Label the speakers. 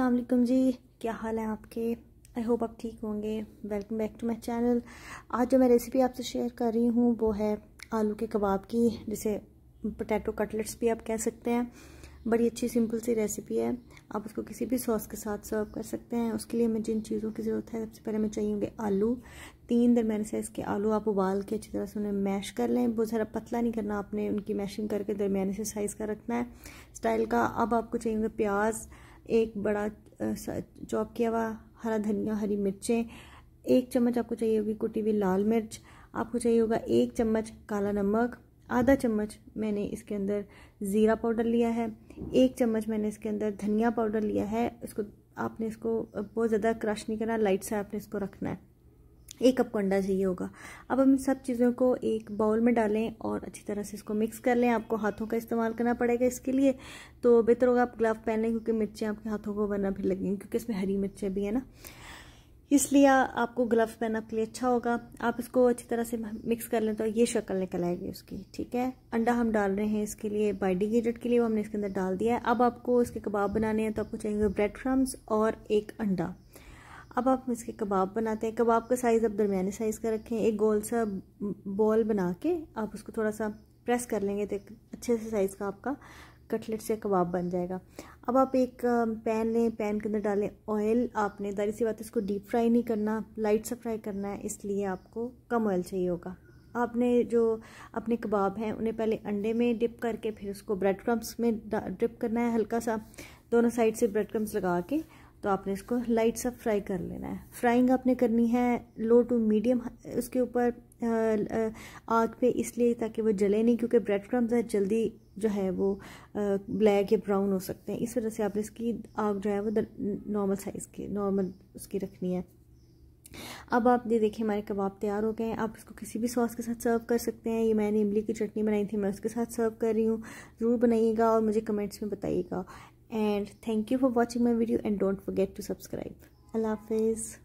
Speaker 1: अलकुम जी क्या हाल है आपके आई होप आप ठीक होंगे welcome back to my channel आज जो मैं रेसिपी आपसे शेयर कर रही हूँ वो है आलू के कबाब की जिसे पोटैटो कटलेट्स भी आप कह सकते हैं बड़ी अच्छी सिंपल सी रेसिपी है आप उसको किसी भी सॉस के साथ सर्व कर सकते हैं उसके लिए हमें जिन चीज़ों की ज़रूरत है सबसे पहले हमें चाहिए होंगे आलू तीन दरमियाने साइज़ के आलू आप उबाल के अच्छी तरह से उन्हें मैश कर लें बहुत ज़रा पतला नहीं करना आपने उनकी मैशिंग करके दरमियाने से साइज़ का रखना है स्टाइल का अब आपको चाहिए होंगे प्याज़ एक बड़ा चॉप किया हुआ हरा धनिया हरी मिर्चें एक चम्मच आपको चाहिए होगी कुटी हुई लाल मिर्च आपको चाहिए होगा एक चम्मच काला नमक आधा चम्मच मैंने इसके अंदर ज़ीरा पाउडर लिया है एक चम्मच मैंने इसके अंदर धनिया पाउडर लिया है इसको आपने इसको बहुत ज़्यादा क्रश नहीं करना लाइट से आपने इसको रखना है एक कप को अंडा चाहिए होगा अब हम सब चीज़ों को एक बाउल में डालें और अच्छी तरह से इसको मिक्स कर लें आपको हाथों का इस्तेमाल करना पड़ेगा इसके लिए तो बेहतर होगा आप ग्लव पहन लें क्योंकि मिर्चें आपके हाथों को वरना भी लगेंगी क्योंकि इसमें हरी मिर्चें भी है ना इसलिए आपको ग्लव्स पहनना आपके लिए अच्छा होगा आप इसको अच्छी तरह से मिक्स कर लें तो ये शक्ल निकल आएगी उसकी ठीक है अंडा हम डाल रहे हैं इसके लिए बाइडिगेटेड के लिए वो हमने इसके अंदर डाल दिया है अब आपको इसके कबाब बनाने हैं तो आपको चाहिए ब्रेड क्रम्स और एक अंडा अब आप इसके कबाब बनाते हैं कबाब का साइज़ आप दरमियाने साइज़ का रखें एक गोल सा बॉल बना के आप उसको थोड़ा सा प्रेस कर लेंगे तो एक अच्छे से साइज़ का आपका कटलेट से कबाब बन जाएगा अब आप एक पैन लें पैन के अंदर डालें ऑयल आपने दारी सी बात इसको डीप फ्राई नहीं करना लाइट सा फ्राई करना है इसलिए आपको कम ऑयल चाहिए होगा आपने जो अपने कबाब हैं उन्हें पहले अंडे में डिप करके फिर उसको ब्रेड क्रम्स में डिप करना है हल्का सा दोनों साइड से ब्रेड क्रम्स लगा के तो आपने इसको लाइट सा फ्राई कर लेना है फ्राइंग आपने करनी है लो टू मीडियम उसके ऊपर आग पे इसलिए ताकि वो जले नहीं क्योंकि ब्रेड क्रम्स है जल्दी जो है वो ब्लैक या ब्राउन हो सकते हैं इस वजह से आपने इसकी आग जो है वो नॉर्मल साइज़ की नॉर्मल उसकी रखनी है अब आप ये देखिए हमारे कबाब तैयार हो गए हैं आप इसको किसी भी सॉस के साथ सर्व कर सकते हैं ये मैंने इमली की चटनी बनाई थी मैं उसके साथ सर्व कर रही हूँ ज़रूर बनाइएगा और मुझे कमेंट्स में बताइएगा and thank you for watching my video and don't forget to subscribe allah hafiz